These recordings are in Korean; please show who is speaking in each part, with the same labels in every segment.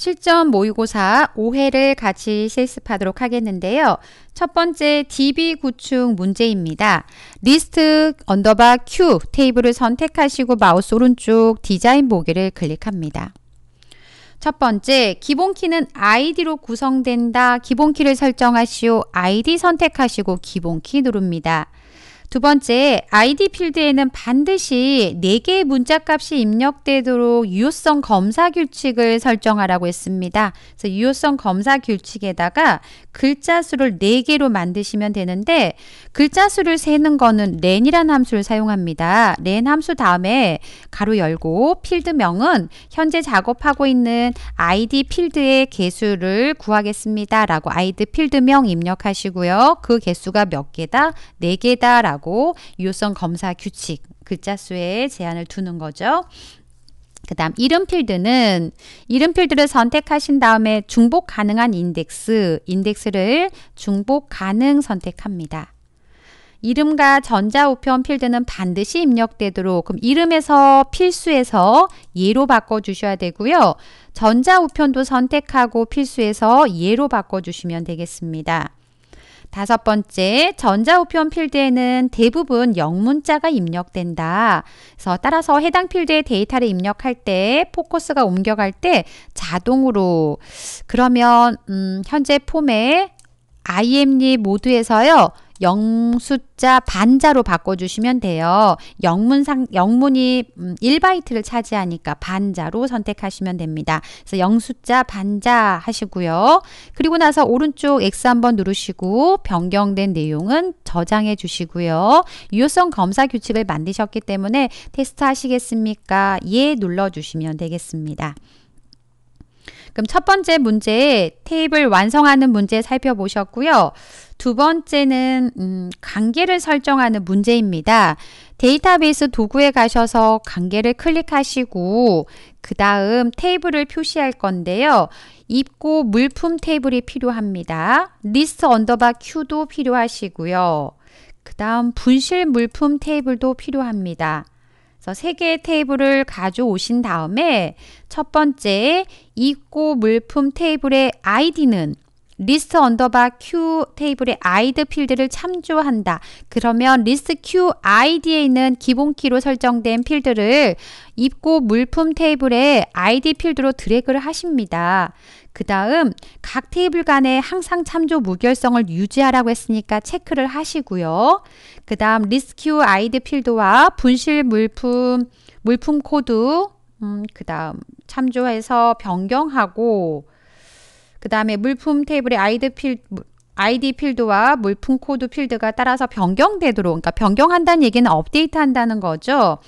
Speaker 1: 실전 모의고사 5회를 같이 실습하도록 하겠는데요. 첫 번째 DB 구축 문제입니다. 리스트 언더바 Q 테이블을 선택하시고 마우스 오른쪽 디자인 보기를 클릭합니다. 첫 번째, 기본키는 아이로 구성된다. 기본키를 설정하시오. 아이 선택하시고 기본키 누릅니다. 두 번째, ID 필드에는 반드시 4개의 문자값이 입력되도록 유효성 검사 규칙을 설정하라고 했습니다. 그래서 유효성 검사 규칙에다가 글자 수를 4개로 만드시면 되는데 글자 수를 세는 거는 렌이라는 함수를 사용합니다. 렌 함수 다음에 가로 열고 필드명은 현재 작업하고 있는 아이디 필드의 개수를 구하겠습니다. 라고 아이디 필드명 입력하시고요. 그 개수가 몇 개다? 네 개다 라고 유효성 검사 규칙 글자 수에 제한을 두는 거죠. 그 다음 이름 필드는 이름 필드를 선택하신 다음에 중복 가능한 인덱스, 인덱스를 중복 가능 선택합니다. 이름과 전자우편 필드는 반드시 입력되도록 그럼 이름에서 필수에서 예로 바꿔주셔야 되고요. 전자우편도 선택하고 필수에서 예로 바꿔주시면 되겠습니다. 다섯 번째, 전자우편 필드에는 대부분 영문자가 입력된다. 그래서 따라서 해당 필드에 데이터를 입력할 때, 포커스가 옮겨갈 때 자동으로 그러면 음, 현재 폼에 IMD 모드에서요. 영 숫자 반자로 바꿔주시면 돼요. 영문상, 영문이 1바이트를 음, 차지하니까 반자로 선택하시면 됩니다. 그래서 영 숫자 반자 하시고요. 그리고 나서 오른쪽 X 한번 누르시고 변경된 내용은 저장해 주시고요. 유효성 검사 규칙을 만드셨기 때문에 테스트 하시겠습니까? 예 눌러주시면 되겠습니다. 그럼 첫 번째 문제 테이블 완성하는 문제 살펴보셨고요. 두 번째는 음, 관계를 설정하는 문제입니다. 데이터베이스 도구에 가셔서 관계를 클릭하시고 그 다음 테이블을 표시할 건데요. 입고 물품 테이블이 필요합니다. 리스트 언더바 Q도 필요하시고요. 그 다음 분실 물품 테이블도 필요합니다. 그래서 세 개의 테이블을 가져오신 다음에 첫 번째 입고 물품 테이블의 아이디는 리스트 언더바 q 테이블의 아이드 필드를 참조한다. 그러면 리스트 q 아이디에 있는 기본 키로 설정된 필드를 입고 물품 테이블에 아이디 필드로 드래그를 하십니다. 그 다음 각 테이블 간에 항상 참조 무결성을 유지하라고 했으니까 체크를 하시고요. 그 다음 리스큐 아이드 필드와 분실 물품, 물품 코드, 음, 그 다음 참조해서 변경하고 그 다음에 물품 테이블의 아이디 필드, 필드와 물품 코드 필드가 따라서 변경되도록, 그러니까 변경한다는 얘기는 업데이트 한다는 거죠.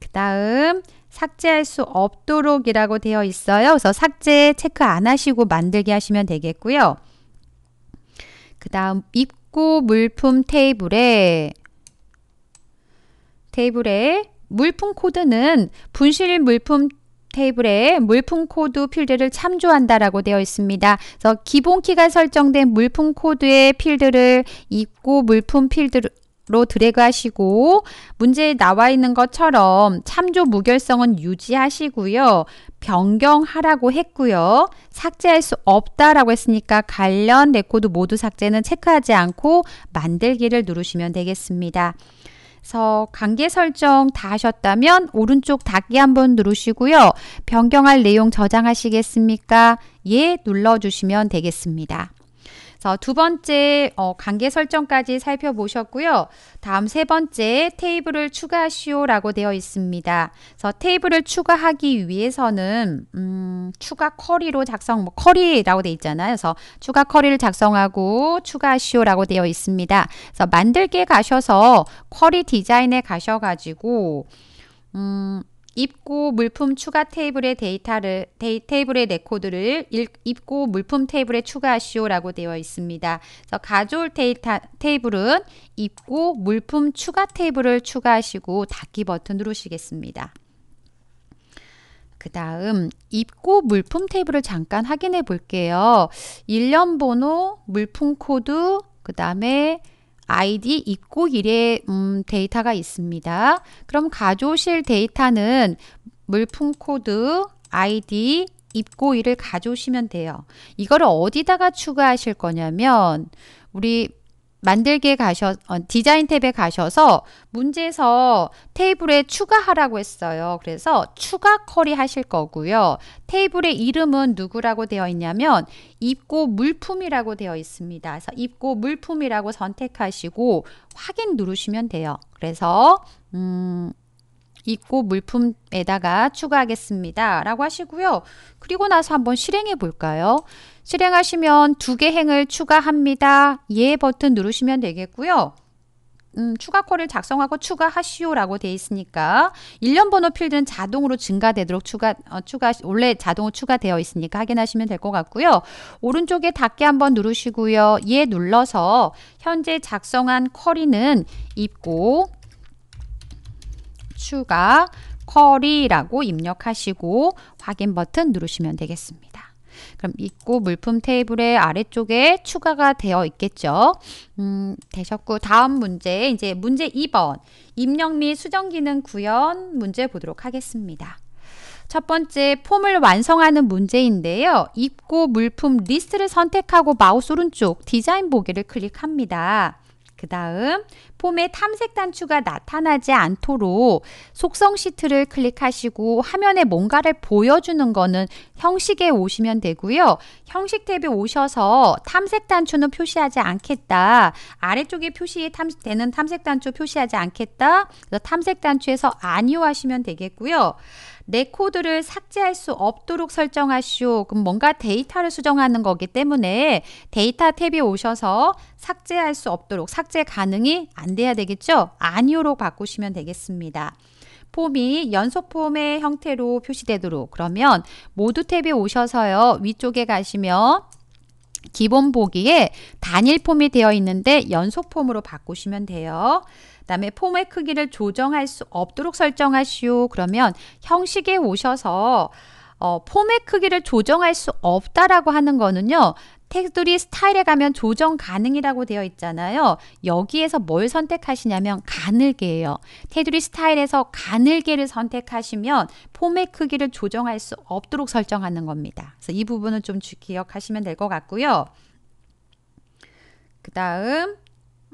Speaker 1: 그 다음, 삭제할 수 없도록 이라고 되어 있어요. 그래서 삭제 체크 안 하시고 만들게 하시면 되겠고요. 그 다음, 입고 물품 테이블에, 테이블에 물품 코드는 분실 물품 테이블에 물품 코드 필드를 참조한다라고 되어 있습니다. 그래서 기본 키가 설정된 물품 코드의 필드를 입고 물품 필드로 드래그 하시고 문제에 나와 있는 것처럼 참조 무결성은 유지하시고요. 변경하라고 했고요. 삭제할 수 없다라고 했으니까 관련 레코드 모두 삭제는 체크하지 않고 만들기를 누르시면 되겠습니다. 그래서 관계 설정 다 하셨다면 오른쪽 닫기 한번 누르시고요. 변경할 내용 저장하시겠습니까? 예 눌러주시면 되겠습니다. 자, 두 번째 어, 관계 설정까지 살펴보셨고요. 다음 세 번째 테이블을 추가하시오라고 되어 있습니다. 그래서 테이블을 추가하기 위해서는 음, 추가 커리로 작성, 뭐 커리라고 되어 있잖아요. 그래서 추가 커리를 작성하고 추가하시오라고 되어 있습니다. 그래서 만들게 가셔서 커리 디자인에 가셔가지고 음, 입고 물품 추가 테이블의 데이터를 데이, 테이블의 레코드를 일, 입고 물품 테이블에 추가하시오라고 되어 있습니다. 그래서 가져올 데이터 테이블은 입고 물품 추가 테이블을 추가하시고 닫기 버튼 누르시겠습니다. 그 다음 입고 물품 테이블을 잠깐 확인해 볼게요. 일련 번호, 물품 코드, 그 다음에 아이디 있고 일에 음, 데이터가 있습니다. 그럼 가져오실 데이터는 물품 코드, 아이디, 입고 일을 가져오시면 돼요. 이거 어디다가 추가하실 거냐면 우리 만들기에 가셔 어, 디자인 탭에 가셔서 문제에서 테이블에 추가하라고 했어요. 그래서 추가 커리 하실 거고요. 테이블의 이름은 누구라고 되어 있냐면 입고 물품이라고 되어 있습니다. 그래서 입고 물품이라고 선택하시고 확인 누르시면 돼요. 그래서 음 입고 물품에다가 추가하겠습니다. 라고 하시고요. 그리고 나서 한번 실행해 볼까요? 실행하시면 두 개 행을 추가합니다. 예 버튼 누르시면 되겠고요. 음, 추가 콜을 작성하고 추가하시오 라고 되어 있으니까 일련 번호 필드는 자동으로 증가되도록 추가, 어, 추가, 원래 자동으로 추가되어 있으니까 확인하시면 될 것 같고요. 오른쪽에 닫기 한번 누르시고요. 예 눌러서 현재 작성한 쿼리는 입고 추가 커리라고 입력하시고 확인 버튼 누르시면 되겠습니다. 그럼 입고 물품 테이블의 아래쪽에 추가가 되어 있겠죠. 음, 되셨고 다음 문제 이제 문제 2번 입력 및 수정 기능 구현 문제 보도록 하겠습니다. 첫 번째 폼을 완성하는 문제인데요. 입고 물품 리스트를 선택하고 마우스 오른쪽 디자인 보기를 클릭합니다. 그 다음 폼의 탐색 단추가 나타나지 않도록 속성 시트를 클릭하시고 화면에 뭔가를 보여주는 거는 형식에 오시면 되고요. 형식 탭에 오셔서 탐색 단추는 표시하지 않겠다. 아래쪽에 표시되는 탐색 단추 표시하지 않겠다. 탐색 단추에서 아니요 하시면 되겠고요. 내 코드를 삭제할 수 없도록 설정하시오. 그럼 뭔가 데이터를 수정하는 거기 때문에 데이터 탭에 오셔서 삭제할 수 없도록 삭제 가능이 안안 돼야 되겠죠? 아니요로 바꾸시면 되겠습니다. 폼이 연속 폼의 형태로 표시되도록 그러면 모두 탭에 오셔서요. 위쪽에 가시면 기본 보기에 단일 폼이 되어 있는데 연속 폼으로 바꾸시면 돼요. 다음에 폼의 크기를 조정할 수 없도록 설정하시오. 그러면 형식에 오셔서 어, 폼의 크기를 조정할 수 없다라고 하는 거는요. 테두리 스타일에 가면 조정 가능이라고 되어 있잖아요. 여기에서 뭘 선택하시냐면 가늘게예요. 테두리 스타일에서 가늘게를 선택하시면 폼의 크기를 조정할 수 없도록 설정하는 겁니다. 그래서 이 부분은 좀 기억하시면 될 것 같고요. 그 다음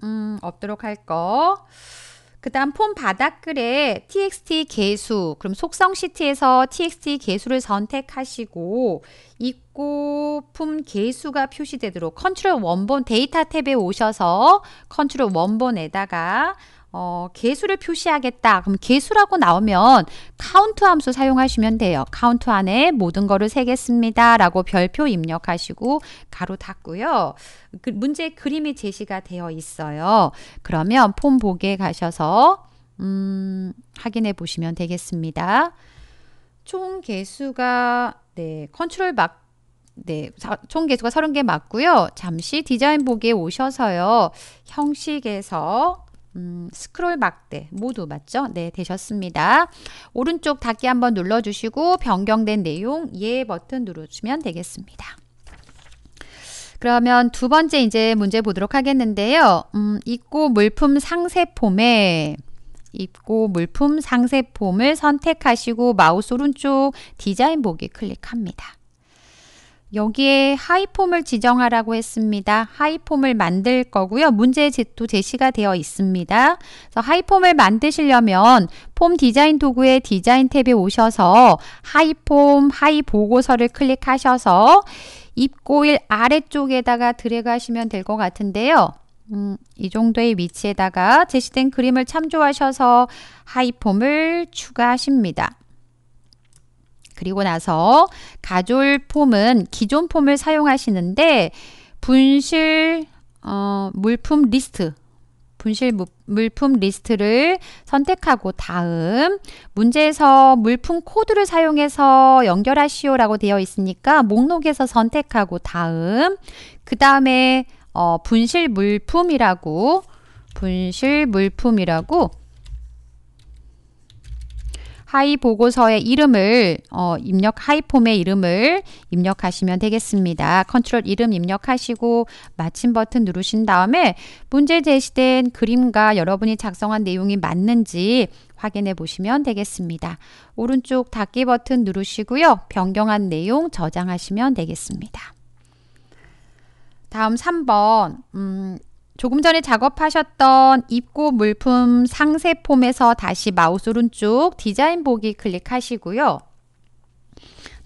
Speaker 1: 음, 없도록 할 거. 그 다음 폼 바닥글에 txt 개수 그럼 속성 시트에서 txt 개수를 선택하시고 입고 품 개수가 표시되도록 컨트롤 원본 데이터 탭에 오셔서 컨트롤 원본에다가 어, 개수를 표시하겠다. 그럼 개수라고 나오면 카운트 함수 사용하시면 돼요. 카운트 안에 모든 거를 세겠습니다. 라고 별표 입력하시고 가로 닫고요. 그 문제 그림이 제시가 되어 있어요. 그러면 폼 보기에 가셔서 음, 확인해 보시면 되겠습니다. 총 개수가 네, 컨트롤 막 네, 총 개수가 30개 맞고요. 잠시 디자인 보기에 오셔서요. 형식에서 음, 스크롤 막대 모두 맞죠? 네, 되셨습니다. 오른쪽 닫기 한번 눌러주시고 변경된 내용 예 버튼 누르시면 되겠습니다. 그러면 두 번째 이제 문제 보도록 하겠는데요. 음, 입고 물품 상세 폼에 입고 물품 상세 폼을 선택하시고 마우스 오른쪽 디자인 보기 클릭합니다. 여기에 하이폼을 지정하라고 했습니다. 하이폼을 만들 거고요. 문제도 제시가 되어 있습니다. 그래서 하이폼을 만드시려면 폼 디자인 도구의 디자인 탭에 오셔서 하이폼, 하이 보고서를 클릭하셔서 입고일 아래쪽에다가 드래그 하시면될 것 같은데요. 음, 이 정도의 위치에다가 제시된 그림을 참조하셔서 하이폼을 추가하십니다. 그리고 나서 가졸 폼은 기존 폼을 사용하시는데 분실 어, 물품 리스트 분실 무, 물품 리스트를 선택하고 다음 문제에서 물품 코드를 사용해서 연결하시오 라고 되어 있으니까 목록에서 선택하고 다음 그 다음에 어, 분실 물품이라고 분실 물품이라고 하이 보고서의 이름을 어, 입력 하이 폼의 이름을 입력하시면 되겠습니다. 컨트롤 이름 입력하시고 마침 버튼 누르신 다음에 문제 제시된 그림과 여러분이 작성한 내용이 맞는지 확인해 보시면 되겠습니다. 오른쪽 닫기 버튼 누르시고요. 변경한 내용 저장하시면 되겠습니다. 다음 3번 음, 조금 전에 작업하셨던 입고 물품 상세 폼에서 다시 마우스 오른쪽 디자인 보기 클릭하시고요.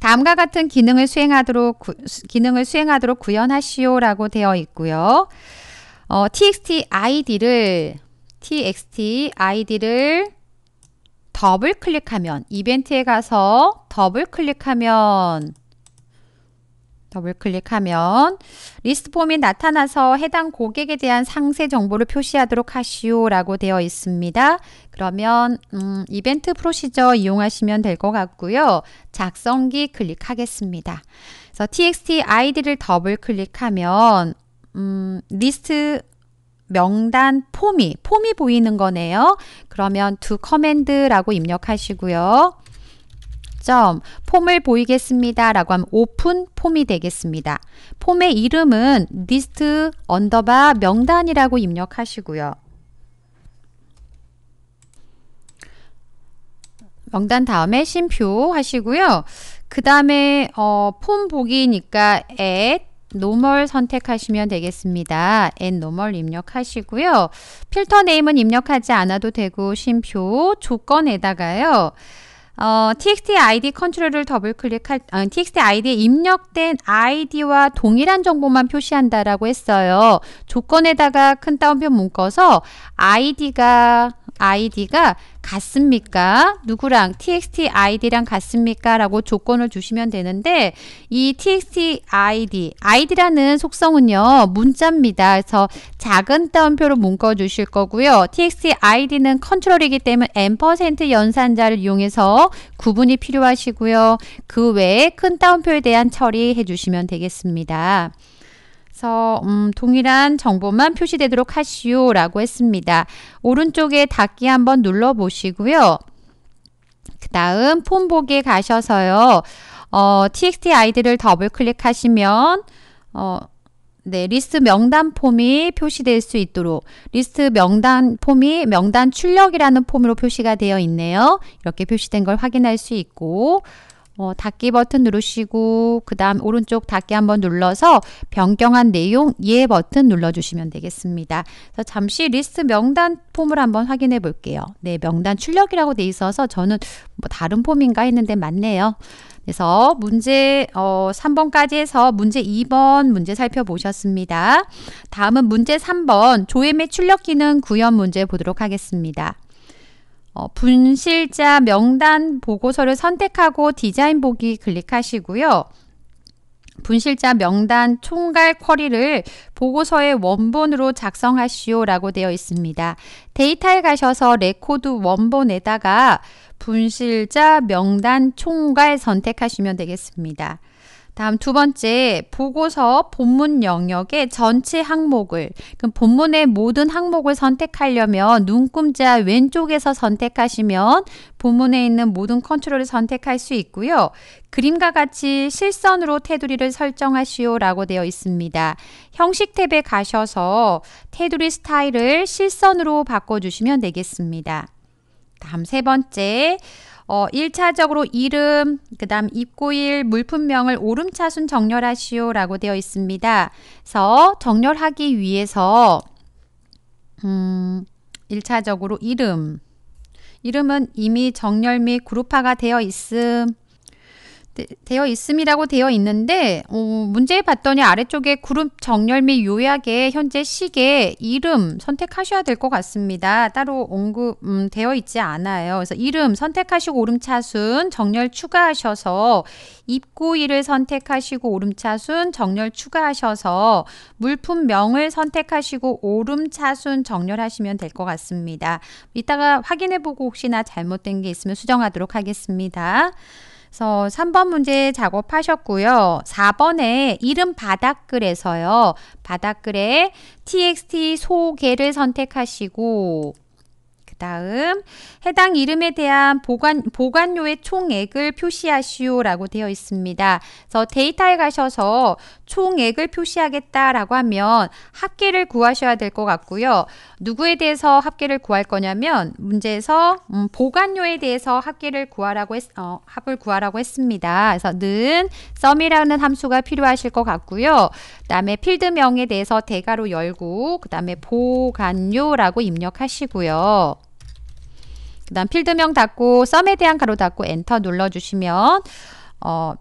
Speaker 1: 다음과 같은 기능을 수행하도록 구, 기능을 수행하도록 구현하시오라고 되어 있고요. 어, txt id를 txt id를 더블 클릭하면 이벤트에 가서 더블 클릭하면 더블 클릭하면 리스트 폼이 나타나서 해당 고객에 대한 상세 정보를 표시하도록 하시오 라고 되어 있습니다. 그러면 음, 이벤트 프로시저 이용하시면 될 것 같고요. 작성기 클릭하겠습니다. 그래서 txt id를 더블 클릭하면 음, 리스트 명단 폼이 폼이 보이는 거네요. 그러면 두 커맨드라고 입력하시고요. 점 폼을 보이겠습니다. 라고 하면 오픈 폼이 되겠습니다. 폼의 이름은 리스트 언더바 명단이라고 입력하시고요. 명단 다음에 심표 하시고요. 그 다음에 어, 폼 보기니까 at 노멀 선택하시면 되겠습니다. a n 노멀 입력하시고요. 필터 네임은 입력하지 않아도 되고 심표 조건에다가요. 어, txt id 컨트롤을 더블 클릭할 어, txt id에 입력된 id와 동일한 정보만 표시한다라고 했어요. 조건에다가 큰 따옴표 묶어서 id가 아이디가 같습니까? 누구랑 txt id랑 같습니까? 라고 조건을 주시면 되는데 이 txt id, id라는 속성은요 문자입니다. 그래서 작은 따옴표로 묶어 주실 거고요. txt id는 컨트롤이기 때문에 n% 연산자를 이용해서 구분이 필요하시고요. 그 외에 큰 따옴표에 대한 처리해 주시면 되겠습니다. 그래서 음, 동일한 정보만 표시되도록 하시오 라고 했습니다. 오른쪽에 닫기 한번 눌러보시고요. 그 다음 폰 보기에 가셔서요. 어, txt 아이디를 더블 클릭하시면 어, 네, 리스트 명단 폼이 표시될 수 있도록 리스트 명단 폼이 명단 출력이라는 폼으로 표시가 되어 있네요. 이렇게 표시된 걸 확인할 수 있고 어, 닫기 버튼 누르시고 그 다음 오른쪽 닫기 한번 눌러서 변경한 내용 예 버튼 눌러주시면 되겠습니다. 그래서 잠시 리스트 명단 폼을 한번 확인해 볼게요. 네, 명단 출력이라고 돼 있어서 저는 뭐 다른 폼인가 했는데 맞네요. 그래서 문제 어, 3번까지 해서 문제 2번 문제 살펴보셨습니다. 다음은 문제 3번 조회 및 출력 기능 구현 문제 보도록 하겠습니다. 어, 분실자 명단 보고서를 선택하고 디자인 보기 클릭하시고요. 분실자 명단 총괄 쿼리를 보고서의 원본으로 작성하시오 라고 되어 있습니다. 데이터에 가셔서 레코드 원본에다가 분실자 명단 총괄 선택하시면 되겠습니다. 다음 두 번째 보고서 본문 영역의 전체 항목을 그럼 본문의 모든 항목을 선택하려면 눈금자 왼쪽에서 선택하시면 본문에 있는 모든 컨트롤을 선택할 수 있고요. 그림과 같이 실선으로 테두리를 설정하시오 라고 되어 있습니다. 형식 탭에 가셔서 테두리 스타일을 실선으로 바꿔주시면 되겠습니다. 다음 세 번째 어, 1차적으로 이름, 그 다음 입고일, 물품명을 오름차순 정렬하시오 라고 되어 있습니다. 그래서 정렬하기 위해서 음, 1차적으로 이름 이름은 이미 정렬 및 그룹화가 되어 있음 되어 있음이라고 되어 있는데 어, 문제 봤더니 아래쪽에 그룹 정렬 및요약에 현재 시계 이름 선택하셔야 될 것 같습니다. 따로 언급되어 음, 있지 않아요. 그래서 이름 선택하시고 오름차순 정렬 추가하셔서 입구일을 선택하시고 오름차순 정렬 추가하셔서 물품명을 선택하시고 오름차순 정렬하시면 될 것 같습니다. 이따가 확인해보고 혹시나 잘못된 게 있으면 수정하도록 하겠습니다. 그래서 3번 문제 작업하셨고요. 4번에 이름 바닥글에서요. 바닥글에 txt 소개를 선택하시고 다음 해당 이름에 대한 보관 보관료의 총액을 표시하시오라고 되어 있습니다. 그래서 데이터에 가셔서 총액을 표시하겠다라고 하면 합계를 구하셔야 될 것 같고요. 누구에 대해서 합계를 구할 거냐면 문제에서 음, 보관료에 대해서 합계를 구하라고 했, 어, 합을 구하라고 했습니다. 그래서 는 sum이라는 함수가 필요하실 것 같고요. 그다음에 필드명에 대해서 대괄호 열고 그다음에 보관료라고 입력하시고요. 그 다음 필드명 닫고 썸에 대한 가로 닫고 엔터 눌러주시면 어,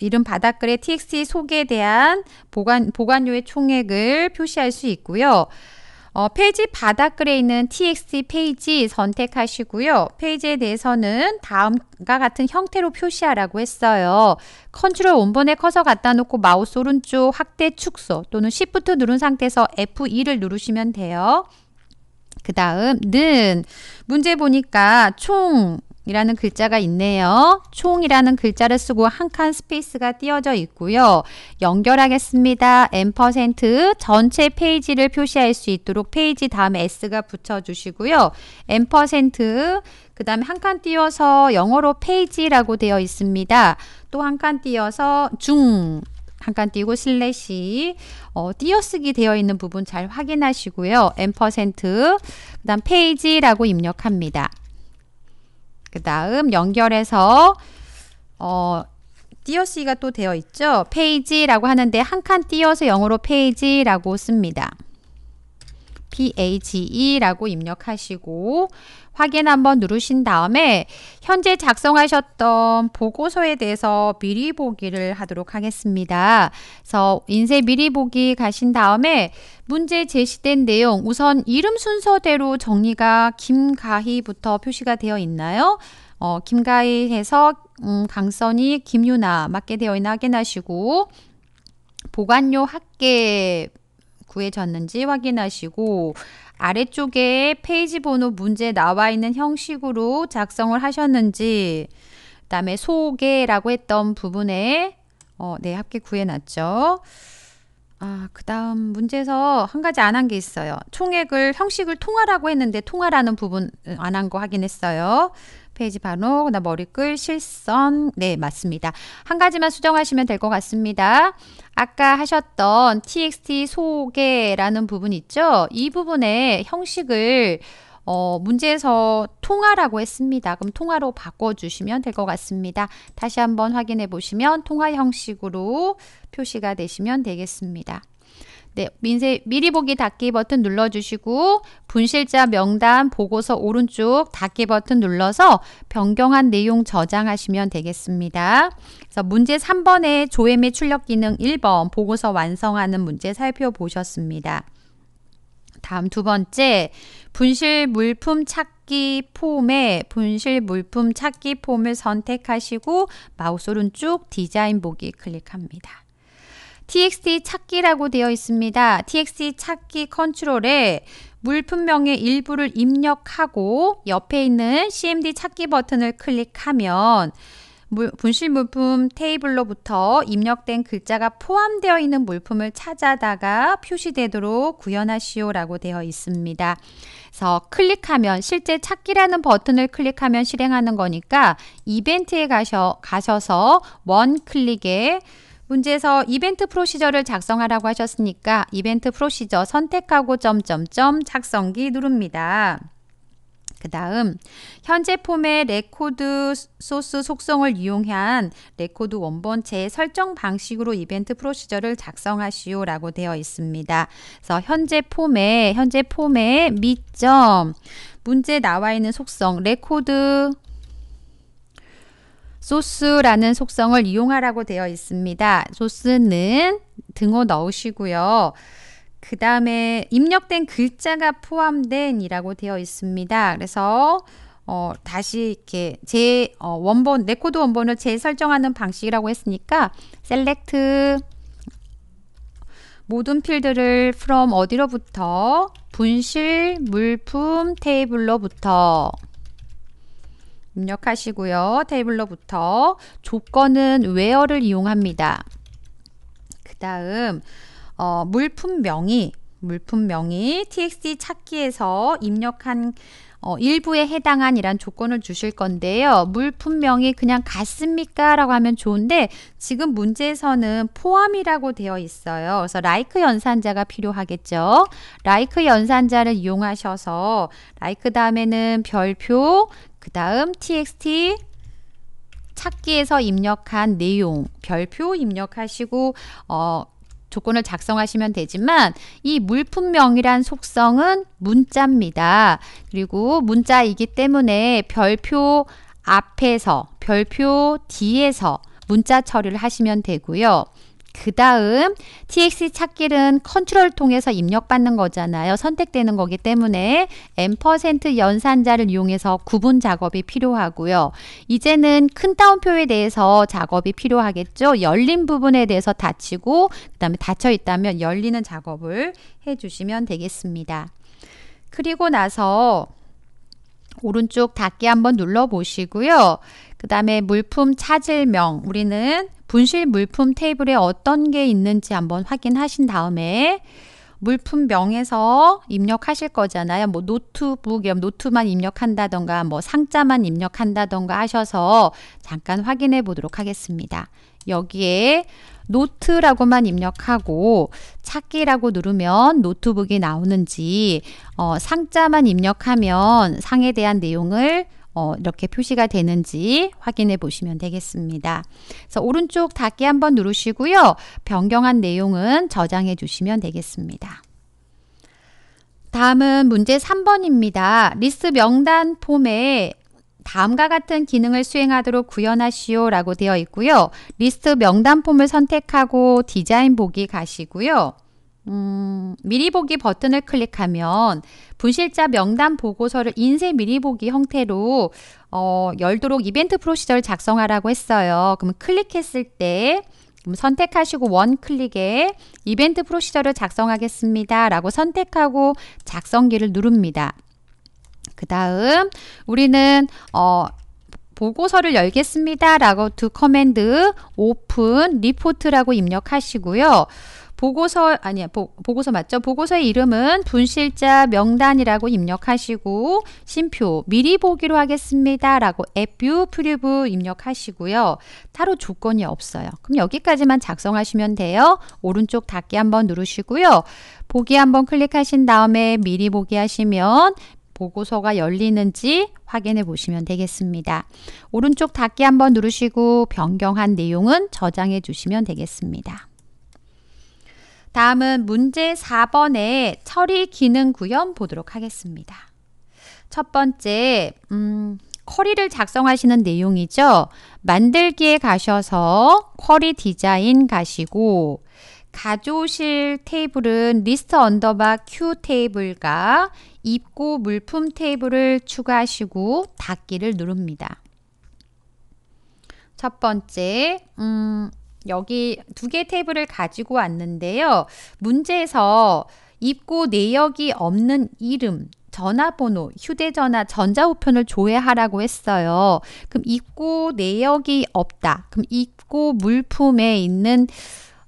Speaker 1: 이름 바닥글에 txt 속에 대한 보관, 보관료의 총액을 표시할 수 있고요. 어, 페이지 바닥글에 있는 txt 페이지 선택하시고요. 페이지에 대해서는 다음과 같은 형태로 표시하라고 했어요. 컨트롤 원본에 커서 갖다 놓고 마우스 오른쪽 확대 축소 또는 Shift 누른 상태에서 F2를 누르시면 돼요. 그 다음 는 문제 보니까 총 이라는 글자가 있네요. 총이라는 글자를 쓰고 한 칸 스페이스가 띄어져 있고요. 연결하겠습니다. 엠 전체 페이지를 표시할 수 있도록 페이지 다음에 S가 붙여주시고요. 엠그 다음에 한 칸 띄어서 영어로 페이지라고 되어 있습니다. 또 한 칸 띄어서 중 잠깐 띄고 슬래시 어, 띄어쓰기 되어 있는 부분 잘 확인하시고요. 엠그 다음 페이지라고 입력합니다. 그 다음 연결해서 어, 띄어쓰기가 또 되어 있죠. 페이지라고 하는데 한 칸 띄어서 영어로 페이지라고 씁니다. PAGE라고 입력하시고 확인 한번 누르신 다음에 현재 작성하셨던 보고서에 대해서 미리 보기를 하도록 하겠습니다. 그래서 인쇄 미리 보기 가신 다음에 문제 제시된 내용 우선 이름 순서대로 정리가 김가희부터 표시가 되어 있나요? 어, 김가희에서 음, 강선이 김유나 맞게 되어 있나 확인하시고 보관료 합계 구해졌는지 확인하시고 아래쪽에 페이지 번호 문제 나와 있는 형식으로 작성을 하셨는지 그다음에 소개라고 했던 부분에 어, 네, 합계 구해놨죠. 아, 그 다음 문제에서 한 가지 안 한 게 있어요. 총액을 형식을 통화라고 했는데 통화라는 부분 안 한 거 확인했어요. 페이지 반호, 나 머리글, 실선. 네, 맞습니다. 한 가지만 수정하시면 될 것 같습니다. 아까 하셨던 txt 소개라는 부분 있죠? 이 부분에 형식을 어, 문제에서 통화라고 했습니다. 그럼 통화로 바꿔주시면 될 것 같습니다. 다시 한번 확인해 보시면 통화 형식으로 표시가 되시면 되겠습니다. 네, 민세, 미리 보기 닫기 버튼 눌러주시고 분실자 명단 보고서 오른쪽 닫기 버튼 눌러서 변경한 내용 저장하시면 되겠습니다. 그래서 문제 3번의 조회및 출력 기능 1번 보고서 완성하는 문제 살펴보셨습니다. 다음 두 번째, 분실 물품 찾기 폼에 분실 물품 찾기 폼을 선택하시고 마우스 오른쪽 디자인 보기 클릭합니다. txt 찾기라고 되어 있습니다. txt 찾기 컨트롤에 물품명의 일부를 입력하고 옆에 있는 cmd 찾기 버튼을 클릭하면 분실 물품 테이블로부터 입력된 글자가 포함되어 있는 물품을 찾아다가 표시되도록 구현하시오라고 되어 있습니다. 그래서 클릭하면 실제 찾기라는 버튼을 클릭하면 실행하는 거니까 이벤트에 가셔, 가셔서 원 클릭에 문제에서 이벤트 프로시저를 작성하라고 하셨으니까 이벤트 프로시저 선택하고 점점점 작성기 누릅니다. 그 다음 현재 폼의 레코드 소스 속성을 이용한 레코드 원본체 설정 방식으로 이벤트 프로시저를 작성하시오 라고 되어 있습니다. 그래서 현재 폼의 현재 폼의 미점 문제 나와 있는 속성 레코드 소스라는 속성을 이용하라고 되어 있습니다. 소스는 등호 넣으시고요. 그 다음에 입력된 글자가 포함된이라고 되어 있습니다. 그래서 어, 다시 이렇게 제 어, 원본 내 코드 원본을 재설정하는 방식이라고 했으니까 셀렉트 모든 필드를 from 어디로부터 분실 물품 테이블로부터 입력하시고요. 테이블로부터 조건은 where를 이용합니다. 그 다음 어, 물품명이 물품명이 txt 찾기에서 입력한 어, 일부에 해당한 이란 조건을 주실 건데요. 물품명이 그냥 같습니까? 라고 하면 좋은데 지금 문제에서는 포함이라고 되어 있어요. 그래서 like 연산자가 필요하겠죠. like 연산자를 이용하셔서 like 다음에는 별표 그 다음 txt 찾기에서 입력한 내용 별표 입력하시고 어, 조건을 작성하시면 되지만 이 물품명이란 속성은 문자입니다. 그리고 문자이기 때문에 별표 앞에서 별표 뒤에서 문자 처리를 하시면 되고요. 그 다음 txt 찾길은 컨트롤 통해서 입력받는 거잖아요. 선택되는 거기 때문에 m% 연산자를 이용해서 구분 작업이 필요하고요. 이제는 큰 따옴표에 대해서 작업이 필요하겠죠. 열린 부분에 대해서 닫히고 그 다음에 닫혀 있다면 열리는 작업을 해주시면 되겠습니다. 그리고 나서 오른쪽 닫기 한번 눌러보시고요. 그 다음에 물품 찾을명 우리는 분실 물품 테이블에 어떤 게 있는지 한번 확인하신 다음에 물품명에서 입력하실 거잖아요. 뭐 노트북에 노트만 입력한다던가 뭐 상자만 입력한다던가 하셔서 잠깐 확인해 보도록 하겠습니다. 여기에 노트라고만 입력하고 찾기라고 누르면 노트북이 나오는지 어, 상자만 입력하면 상에 대한 내용을 어, 이렇게 표시가 되는지 확인해 보시면 되겠습니다. 그래서 오른쪽 닫기 한번 누르시고요. 변경한 내용은 저장해 주시면 되겠습니다. 다음은 문제 3번입니다. 리스 명단 폼에 다음과 같은 기능을 수행하도록 구현하시오 라고 되어 있고요. 리스트 명단 폼을 선택하고 디자인 보기 가시고요. 음, 미리 보기 버튼을 클릭하면 분실자 명단 보고서를 인쇄 미리 보기 형태로 어, 열도록 이벤트 프로시저를 작성하라고 했어요. 그럼 클릭했을 때 선택하시고 원 클릭에 이벤트 프로시저를 작성하겠습니다. 라고 선택하고 작성기를 누릅니다. 그 다음 우리는 어, 보고서를 열겠습니다. 라고 두 커맨드 오픈 리포트라고 입력하시고요. 보고서 아니야 보, 보고서 맞죠? 보고서의 이름은 분실자 명단이라고 입력하시고 심표 미리 보기로 하겠습니다라고 앱뷰 프리뷰 입력하시고요. 따로 조건이 없어요. 그럼 여기까지만 작성하시면 돼요. 오른쪽 닫기 한번 누르시고요. 보기 한번 클릭하신 다음에 미리 보기 하시면 보고서가 열리는지 확인해 보시면 되겠습니다. 오른쪽 닫기 한번 누르시고 변경한 내용은 저장해 주시면 되겠습니다. 다음은 문제 4번의 처리 기능 구현 보도록 하겠습니다. 첫 번째, 음, 쿼리를 작성하시는 내용이죠. 만들기에 가셔서 쿼리 디자인 가시고 가져오실 테이블은 리스트 언더바 q 테이블과 입고 물품 테이블을 추가하시고 닫기를 누릅니다. 첫 번째, 음, 여기 두 개테이블을 가지고 왔는데요. 문제에서 입고 내역이 없는 이름, 전화번호, 휴대전화, 전자우편을 조회하라고 했어요. 그럼 입고 내역이 없다. 그럼 입고 물품에 있는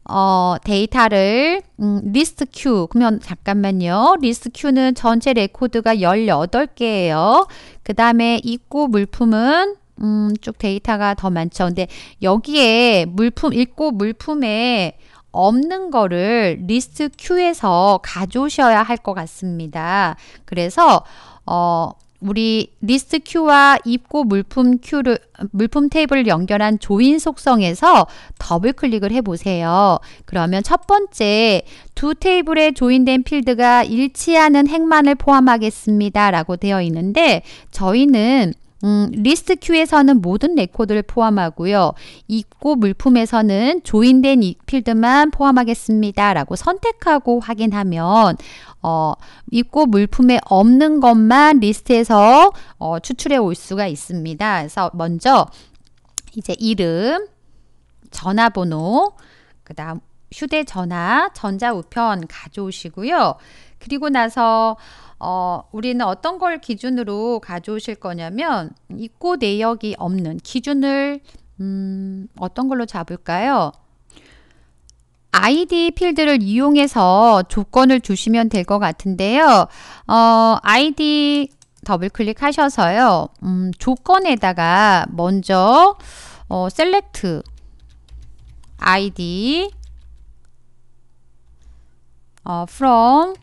Speaker 1: 어, 데이터를 음, 리스트 큐 그러면 잠깐만요. 리스트 큐는 전체 레코드가 18개예요. 그 다음에 입고 물품은 음, 쭉 데이터가 더 많죠. 근데 여기에 물품 읽고 물품에 없는 거를 리스트 큐에서 가져오셔야 할 것 같습니다. 그래서 어, 우리 리스트 큐와 입고 물품 큐를 물품 테이블을 연결한 조인 속성에서 더블 클릭을 해 보세요. 그러면 첫 번째 두 테이블에 조인된 필드가 일치하는 행만을 포함하겠습니다라고 되어 있는데 저희는 음, 리스트 큐에서는 모든 레코드를 포함하고요. 입고 물품에서는 조인된 필드만 포함하겠습니다. 라고 선택하고 확인하면 어, 입고 물품에 없는 것만 리스트에서 어, 추출해 올 수가 있습니다. 그래서 먼저 이제 이름, 전화번호, 그 다음 휴대전화, 전자우편 가져오시고요. 그리고 나서 어, 우리는 어떤 걸 기준으로 가져오실 거냐면 입고 내역이 없는 기준을 음, 어떤 걸로 잡을까요? 아이 필드를 이용해서 조건을 주시면 될 것 같은데요. 어, 아이 더블 클릭하셔서요. 음, 조건에다가 먼저 어, 셀렉트 아이디 어, from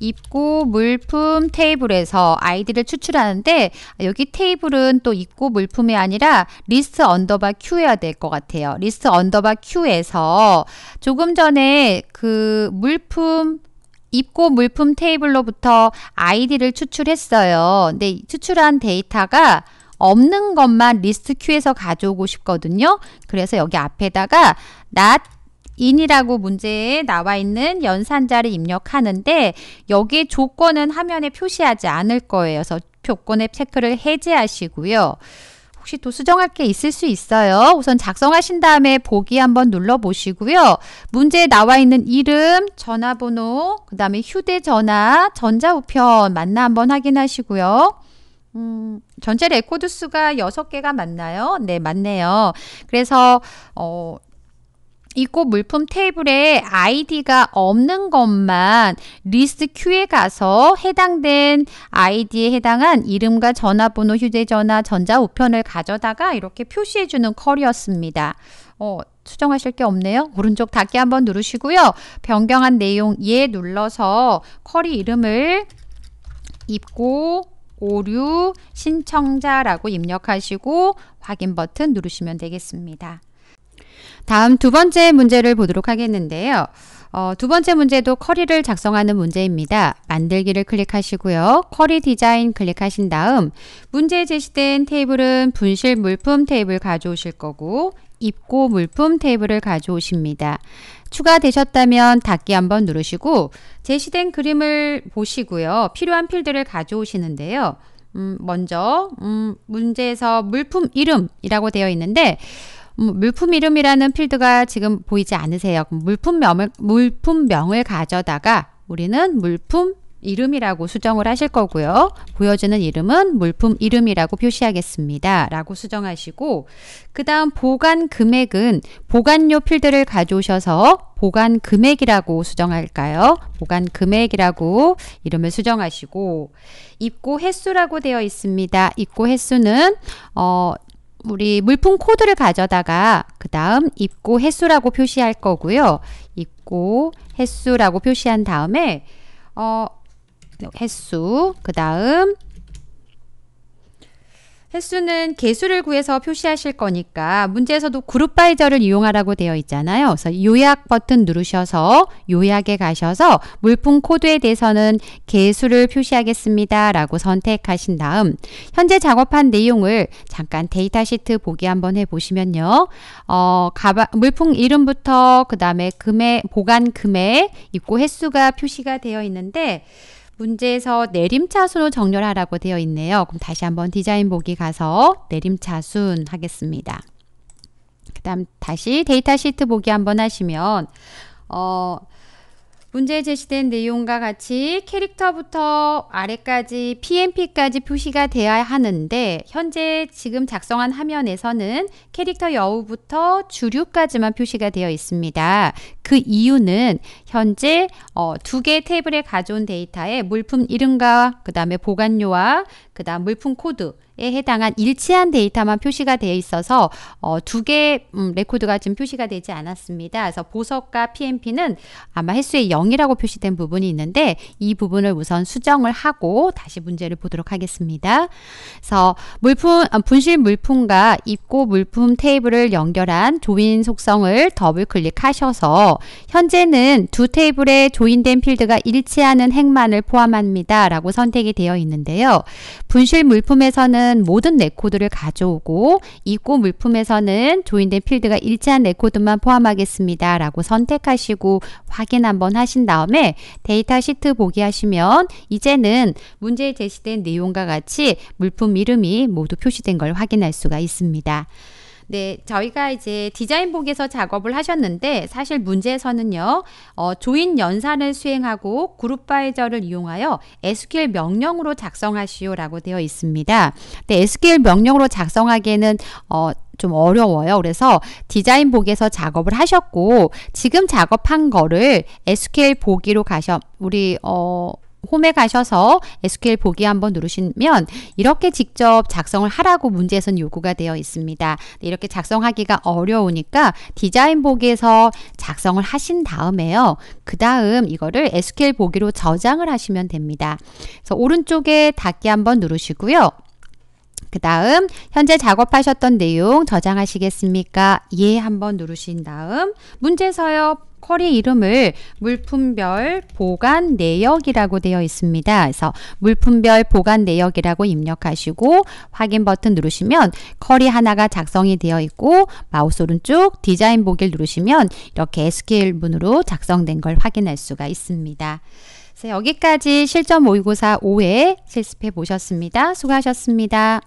Speaker 1: 입고 물품 테이블에서 아이디를 추출하는데 여기 테이블은 또 입고 물품이 아니라 리스트 언더바 큐여야 될 것 같아요. 리스트 언더바 큐에서 조금 전에 그 물품 입고 물품 테이블로부터 아이디를 추출했어요. 근데 추출한 데이터가 없는 것만 리스트 큐에서 가져오고 싶거든요. 그래서 여기 앞에다가 not in이라고 문제에 나와 있는 연산자를 입력하는데 여기 조건은 화면에 표시하지 않을 거예요. 그래서 조건의 체크를 해제하시고요. 혹시 또 수정할 게 있을 수 있어요. 우선 작성하신 다음에 보기 한번 눌러보시고요. 문제에 나와 있는 이름, 전화번호, 그 다음에 휴대전화, 전자우편 만나 한번 확인하시고요. 음, 전체 레코드 수가 6 개가 맞나요? 네, 맞네요. 그래서 어, 이곳 물품 테이블에 아이디가 없는 것만 리스트 큐에 가서 해당된 아이디에 해당한 이름과 전화번호, 휴대전화, 전자우편을 가져다가 이렇게 표시해주는 커리었습니다 어, 수정하실 게 없네요. 오른쪽 닫기 한번 누르시고요. 변경한 내용 예 눌러서 쿼리 이름을 입고 오류 신청자라고 입력하시고 확인 버튼 누르시면 되겠습니다. 다음 두 번째 문제를 보도록 하겠는데요. 어, 두 번째 문제도 커리를 작성하는 문제입니다. 만들기를 클릭하시고요. 커리 디자인 클릭하신 다음 문제에 제시된 테이블은 분실 물품 테이블 가져오실 거고 입고 물품 테이블을 가져오십니다. 추가되셨다면 닫기 한번 누르시고 제시된 그림을 보시고요. 필요한 필드를 가져오시는데요. 음, 먼저 음, 문제에서 물품 이름이라고 되어 있는데 뭐 물품 이름이라는 필드가 지금 보이지 않으세요. 물품명을, 물품명을 가져다가 우리는 물품 이름이라고 수정을 하실 거고요. 보여주는 이름은 물품 이름이라고 표시하겠습니다. 라고 수정하시고 그 다음 보관 금액은 보관료 필드를 가져오셔서 보관 금액이라고 수정할까요? 보관 금액이라고 이름을 수정하시고 입고 횟수라고 되어 있습니다. 입고 횟수는 어, 우리 물품 코드를 가져다가 그 다음 입고 횟수라고 표시할 거고요. 입고 횟수라고 표시한 다음에 어 횟수 그 다음 횟수는 개수를 구해서 표시하실 거니까 문제에서도 그룹 바이저를 이용하라고 되어 있잖아요. 그래서 요약 버튼 누르셔서 요약에 가셔서 물품 코드에 대해서는 개수를 표시하겠습니다. 라고 선택하신 다음 현재 작업한 내용을 잠깐 데이터 시트 보기 한번 해보시면요. 어, 가방, 물품 이름부터 그 다음에 금액, 보관 금액, 입고 횟수가 표시가 되어 있는데 문제에서 내림차순으로 정렬하라고 되어 있네요. 그럼 다시 한번 디자인 보기 가서 내림차순 하겠습니다. 그 다음 다시 데이터 시트 보기 한번 하시면 어, 문제에 제시된 내용과 같이 캐릭터부터 아래까지 PNP까지 표시가 되어야 하는데 현재 지금 작성한 화면에서는 캐릭터 여우부터 주류까지만 표시가 되어 있습니다. 그 이유는 현재 어, 두개 테이블에 가져온 데이터에 물품 이름과 그 다음에 보관료와 그 다음 물품 코드 에 해당한 일치한 데이터만 표시가 되어 있어서 어, 두개 음, 레코드가 지금 표시가 되지 않았습니다. 그래서 보석과 PMP는 아마 횟수의 0이라고 표시된 부분이 있는데 이 부분을 우선 수정을 하고 다시 문제를 보도록 하겠습니다. 그래서 물품 아, 분실 물품과 입고 물품 테이블을 연결한 조인 속성을 더블 클릭하셔서 현재는 두 테이블에 조인된 필드가 일치하는 행만을 포함합니다. 라고 선택이 되어 있는데요. 분실 물품에서는 모든 네코드를 가져오고 입고 물품에서는 조인된 필드가 일치한 네코드만 포함하겠습니다. 라고 선택하시고 확인 한번 하신 다음에 데이터 시트 보기 하시면 이제는 문제에 제시된 내용과 같이 물품 이름이 모두 표시된 걸 확인할 수가 있습니다. 네, 저희가 이제 디자인복에서 작업을 하셨는데 사실 문제에서는요. 어, 조인 연산을 수행하고 그룹 파이저를 이용하여 SQL 명령으로 작성하시오라고 되어 있습니다. 근 SQL 명령으로 작성하기에는 어, 좀 어려워요. 그래서 디자인 보에서 작업을 하셨고 지금 작업한 거를 SQL 보기로 가셔 우리 어 홈에 가셔서 SQL 보기 한번 누르시면 이렇게 직접 작성을 하라고 문제에선 요구가 되어 있습니다. 네, 이렇게 작성하기가 어려우니까 디자인 보기에서 작성을 하신 다음에요. 그 다음 이거를 SQL 보기로 저장을 하시면 됩니다. 그래서 오른쪽에 닫기 한번 누르시고요. 그 다음 현재 작업하셨던 내용 저장하시겠습니까? 예 한번 누르신 다음 문제서요. 쿼리 이름을 물품별 보관 내역이라고 되어 있습니다. 그래서 물품별 보관 내역이라고 입력하시고 확인 버튼 누르시면 쿼리 하나가 작성이 되어 있고 마우스 오른쪽 디자인 보기를 누르시면 이렇게 SQL 문으로 작성된 걸 확인할 수가 있습니다. 여기까지 실전 모의고사 5회 실습해 보셨습니다. 수고하셨습니다.